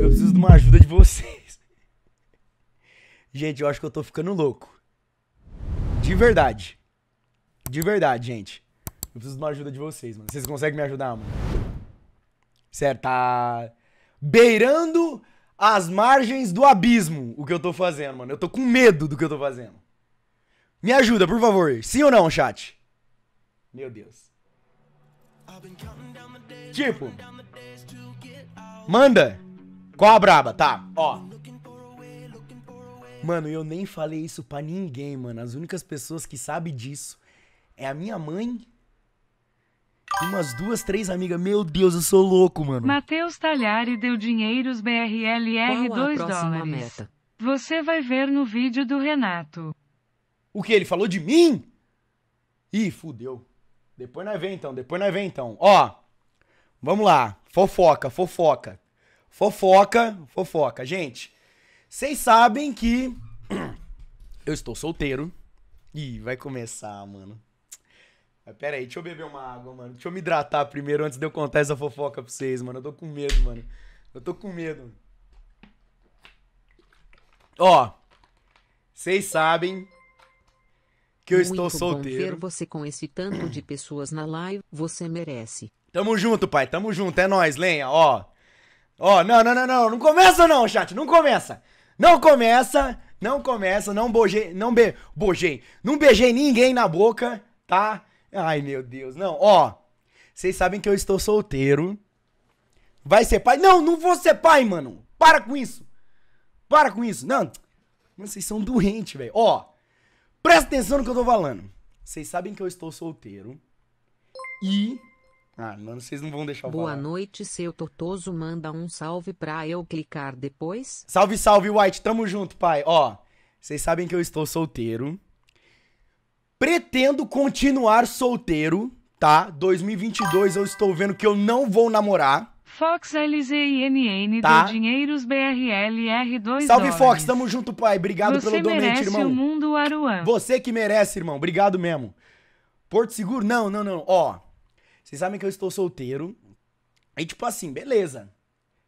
Eu preciso de uma ajuda de vocês. Gente, eu acho que eu tô ficando louco. De verdade. De verdade, gente. Eu preciso de uma ajuda de vocês, mano. Vocês conseguem me ajudar, mano? Certo, tá beirando as margens do abismo o que eu tô fazendo, mano. Eu tô com medo do que eu tô fazendo. Me ajuda, por favor. Sim ou não, chat? Meu Deus. Tipo, manda. Qual a braba? Tá, ó. Mano, eu nem falei isso pra ninguém, mano. As únicas pessoas que sabem disso é a minha mãe Umas duas, três amigas. Meu Deus, eu sou louco, mano. Matheus Talhari deu dinheiros BRLR 2 dólares. Meta? Você vai ver no vídeo do Renato. O que? Ele falou de mim? Ih, fudeu. Depois nós vem então, depois nós vem então. Ó, vamos lá. Fofoca, fofoca. Fofoca, fofoca. Gente, vocês sabem que eu estou solteiro. Ih, vai começar, mano. Mas pera aí, deixa eu beber uma água, mano. Deixa eu me hidratar primeiro antes de eu contar essa fofoca pra vocês, mano. Eu tô com medo, mano. Eu tô com medo. Ó, vocês sabem que eu Muito estou solteiro. Bom ver você com esse tanto de pessoas na live, você merece. Tamo junto, pai, tamo junto, é nós, lenha, ó. Ó, não, não, não, não, não começa não, chat, não começa. Não começa, não começa, não bojei, não be, bojei, não beijei ninguém na boca, tá? Ai, meu Deus, não, ó. Vocês sabem que eu estou solteiro. Vai ser pai? Não, não vou ser pai, mano. Para com isso. Para com isso. Não. vocês são doentes, velho. Ó, Presta atenção no que eu tô falando. Vocês sabem que eu estou solteiro. E. Ah, mano, vocês não vão deixar eu Boa falar. noite, seu Totoso. Manda um salve pra eu clicar depois. Salve, salve, White. Tamo junto, pai. Ó, vocês sabem que eu estou solteiro. Pretendo continuar solteiro, tá? 2022 eu estou vendo que eu não vou namorar. Fox LZINN tá? do Dinheiros BRLR2 Salve Fox, tamo junto, pai. Obrigado Você pelo donate, irmão. Você merece o mundo, Aruan. Você que merece, irmão. Obrigado mesmo. Porto Seguro? Não, não, não. Ó, vocês sabem que eu estou solteiro. Aí, tipo assim, beleza.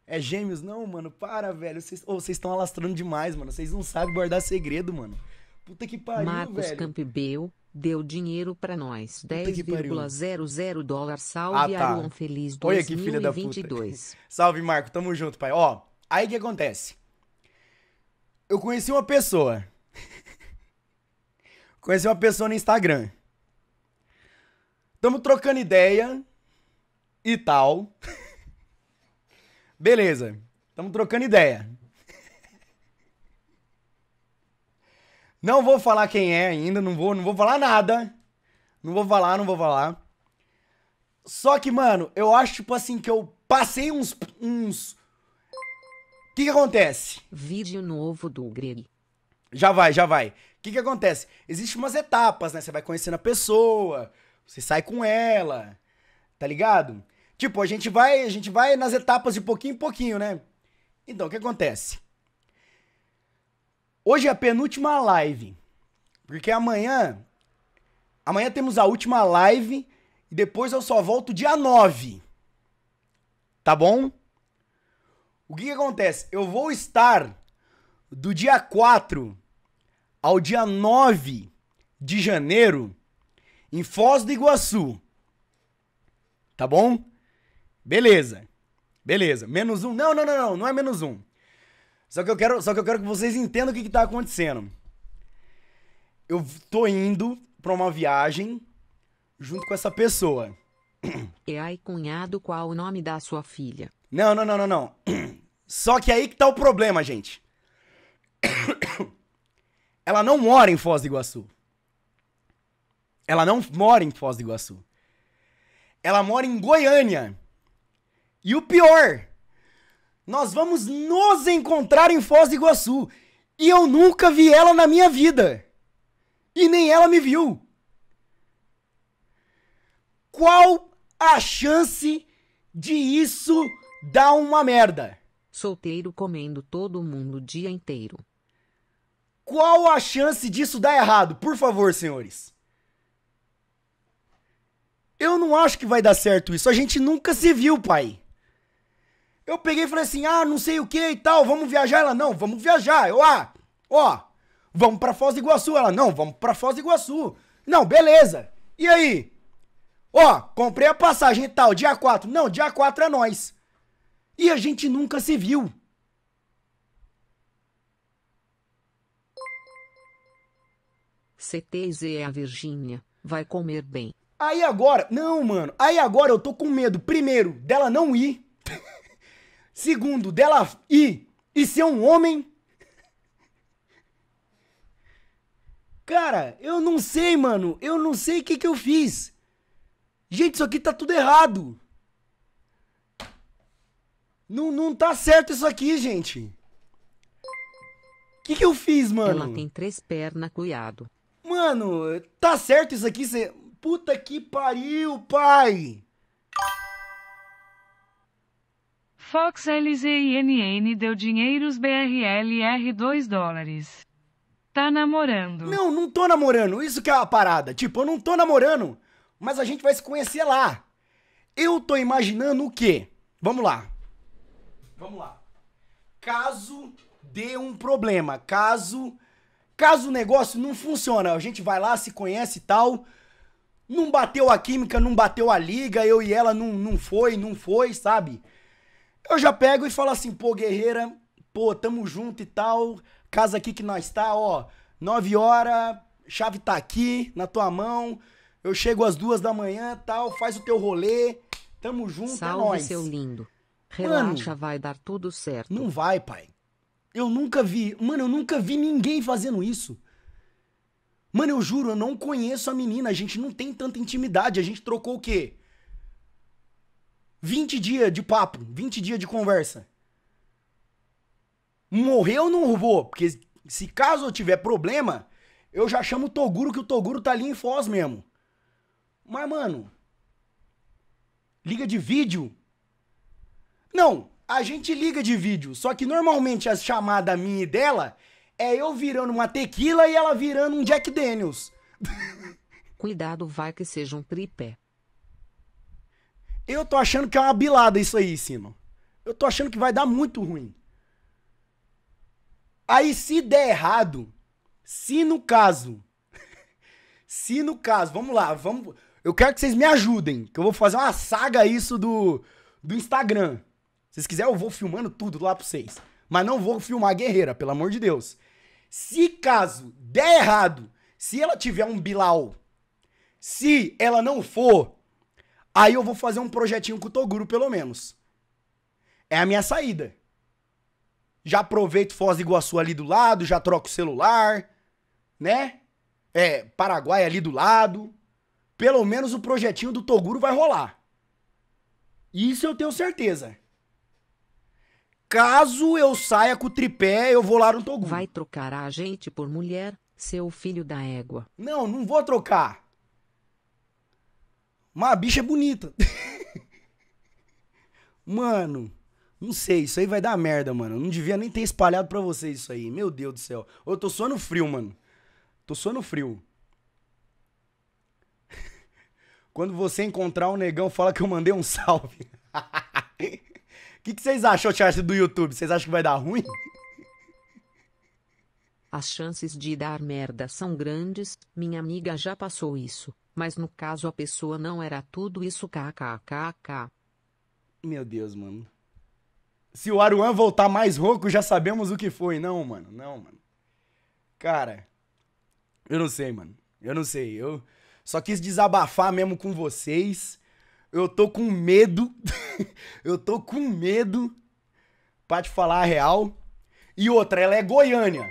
É gêmeos? Não, mano, para, velho. Vocês oh, estão alastrando demais, mano. Vocês não sabem guardar segredo, mano. Puta que pariu, Marcos velho. Marcos Campbell, deu dinheiro para nós 10,00 dólar salve ah, tá. Aruan feliz 2022. Olha que filha da puta. salve Marco, tamo junto, pai. Ó, aí que acontece? Eu conheci uma pessoa. conheci uma pessoa no Instagram. Tamo trocando ideia e tal. Beleza. Tamo trocando ideia. Não vou falar quem é ainda, não vou, não vou falar nada. Não vou falar, não vou falar. Só que, mano, eu acho, tipo assim, que eu passei uns. uns. O que que acontece? Vídeo novo do Greg. Já vai, já vai. O que que acontece? Existem umas etapas, né? Você vai conhecendo a pessoa, você sai com ela, tá ligado? Tipo, a gente vai, a gente vai nas etapas de pouquinho em pouquinho, né? Então, o que acontece? Hoje é a penúltima live. Porque amanhã. Amanhã temos a última live. E depois eu só volto dia 9. Tá bom? O que, que acontece? Eu vou estar do dia 4 ao dia 9 de janeiro em Foz do Iguaçu. Tá bom? Beleza. Beleza. Menos um. Não, não, não, não. Não é menos um. Só que eu quero, só que, eu quero que vocês entendam o que, que tá acontecendo. Eu tô indo pra uma viagem junto com essa pessoa. E é aí, cunhado, qual o nome da sua filha? Não, não, não, não, não. Só que aí que tá o problema, gente. Ela não mora em Foz do Iguaçu. Ela não mora em Foz do Iguaçu. Ela mora em Goiânia. E o pior, nós vamos nos encontrar em Foz do Iguaçu. E eu nunca vi ela na minha vida. E nem ela me viu. Qual a chance de isso dar uma merda? Solteiro comendo todo mundo o dia inteiro. Qual a chance disso dar errado? Por favor, senhores. Eu não acho que vai dar certo isso. A gente nunca se viu, pai. Eu peguei e falei assim, ah, não sei o que e tal, vamos viajar. Ela, não, vamos viajar. Eu, ah, ó, vamos pra Foz do Iguaçu. Ela, não, vamos pra Foz do Iguaçu. Não, beleza. E aí? Ó, comprei a passagem e tal, dia 4. Não, dia 4 é nós. E a gente nunca se viu. CTZ é a Virgínia, vai comer bem. Aí agora, não, mano. Aí agora eu tô com medo, primeiro, dela não ir. Segundo, dela ir e ser um homem. Cara, eu não sei, mano. Eu não sei o que, que eu fiz. Gente, isso aqui tá tudo errado. Não, não tá certo isso aqui, gente. O que, que eu fiz, mano? Ela tem três pernas, cuidado. Mano, tá certo isso aqui? Cê... Puta que pariu, pai! Fox LZINN deu dinheiros BRLR 2 dólares. Tá namorando. Não, não tô namorando. Isso que é a parada. Tipo, eu não tô namorando, mas a gente vai se conhecer lá. Eu tô imaginando o quê? Vamos lá. Vamos lá. Caso dê um problema, caso caso o negócio não funciona, a gente vai lá, se conhece e tal, não bateu a química, não bateu a liga, eu e ela não, não foi, não foi, sabe? Eu já pego e falo assim, pô, guerreira, pô, tamo junto e tal. Casa aqui que nós tá, ó, nove horas, chave tá aqui na tua mão. Eu chego às duas da manhã, tal, faz o teu rolê. Tamo junto, é Salve, é nóis. seu lindo. Relaxa, Mano, vai dar tudo certo. Não vai, pai. Eu nunca vi. Mano, eu nunca vi ninguém fazendo isso. Mano, eu juro, eu não conheço a menina. A gente não tem tanta intimidade. A gente trocou o quê? 20 dias de papo, 20 dias de conversa. Morreu ou não vou? Porque se caso eu tiver problema, eu já chamo o Toguro, que o Toguro tá ali em Foz mesmo. Mas, mano, liga de vídeo? Não, a gente liga de vídeo, só que normalmente as chamadas minha e dela é eu virando uma tequila e ela virando um Jack Daniels. Cuidado, vai que seja um tripé. Eu tô achando que é uma bilada isso aí, Sino. Eu tô achando que vai dar muito ruim. Aí se der errado, se no caso, se no caso, vamos lá, vamos, eu quero que vocês me ajudem, que eu vou fazer uma saga isso do do Instagram. Se vocês quiserem, eu vou filmando tudo lá pra vocês. Mas não vou filmar a guerreira, pelo amor de Deus. Se caso der errado, se ela tiver um Bilal, se ela não for Aí eu vou fazer um projetinho com o Toguro, pelo menos. É a minha saída. Já aproveito Foz do Iguaçu ali do lado, já troco o celular, né? É, Paraguai ali do lado. Pelo menos o projetinho do Toguro vai rolar. Isso eu tenho certeza. Caso eu saia com o tripé, eu vou lá no Toguro. Vai trocar a gente por mulher, seu filho da égua. Não, não vou trocar. Mas a bicha é bonita. mano, não sei, isso aí vai dar merda, mano. Eu não devia nem ter espalhado pra vocês isso aí. Meu Deus do céu. Eu tô suando frio, mano. Tô suando frio. Quando você encontrar um negão, fala que eu mandei um salve. O que, que vocês acham, chat do YouTube? Vocês acham que vai dar ruim? As chances de dar merda são grandes, minha amiga já passou isso. Mas no caso a pessoa não era tudo isso kkkk. Meu Deus, mano. Se o Aruan voltar mais rouco, já sabemos o que foi. Não, mano. Não, mano. Cara, eu não sei, mano. Eu não sei. Eu só quis desabafar mesmo com vocês. Eu tô com medo. eu tô com medo pra te falar a real. E outra, ela é Goiânia.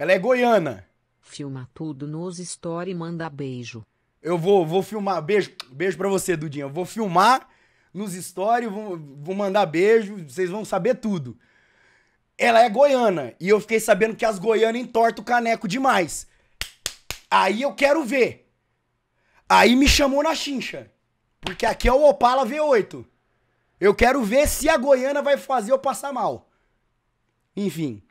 Ela é goiana. Filma tudo nos story e manda beijo. Eu vou, vou filmar. Beijo, beijo pra você, Dudinha. Eu vou filmar nos stories, vou, vou mandar beijo, vocês vão saber tudo. Ela é goiana. E eu fiquei sabendo que as goianas entortam o caneco demais. Aí eu quero ver. Aí me chamou na chincha. Porque aqui é o Opala V8. Eu quero ver se a goiana vai fazer eu passar mal. Enfim.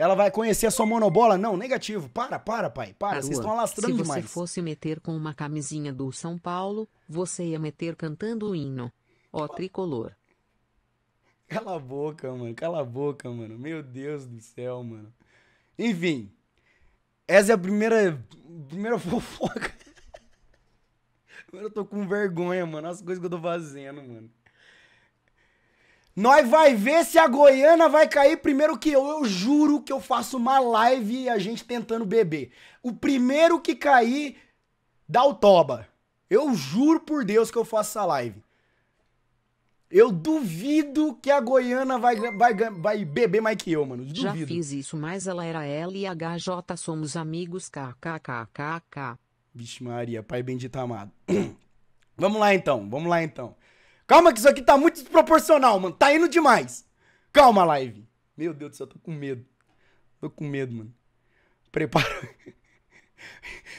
Ela vai conhecer a sua monobola? Não, negativo. Para, para, pai. Para, vocês estão alastrando demais. Se você demais. fosse meter com uma camisinha do São Paulo, você ia meter cantando o hino. Ó tricolor. Cala a boca, mano. Cala a boca, mano. Meu Deus do céu, mano. Enfim. Essa é a primeira primeira fofoca. Agora eu tô com vergonha, mano. As coisas que eu tô fazendo, mano. Nós vai ver se a Goiana vai cair primeiro que eu. Eu juro que eu faço uma live e a gente tentando beber. O primeiro que cair, dá o toba. Eu juro por Deus que eu faço essa live. Eu duvido que a Goiana vai, vai, vai beber mais que eu, mano. Duvido. Já fiz isso, mas ela era L HJ, somos amigos, kkkkkk. Vixe Maria, pai bendito amado. vamos lá então, vamos lá então. Calma que isso aqui tá muito desproporcional, mano. Tá indo demais. Calma, live. Meu Deus do céu, tô com medo. Tô com medo, mano. Prepara.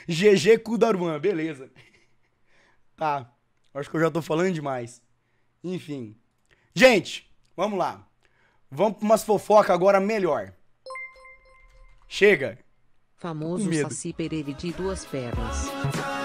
GG Kudaruan, beleza. Tá. Acho que eu já tô falando demais. Enfim. Gente, vamos lá. Vamos pra umas fofocas agora melhor. Chega. Famoso Saci Pererê de duas pernas.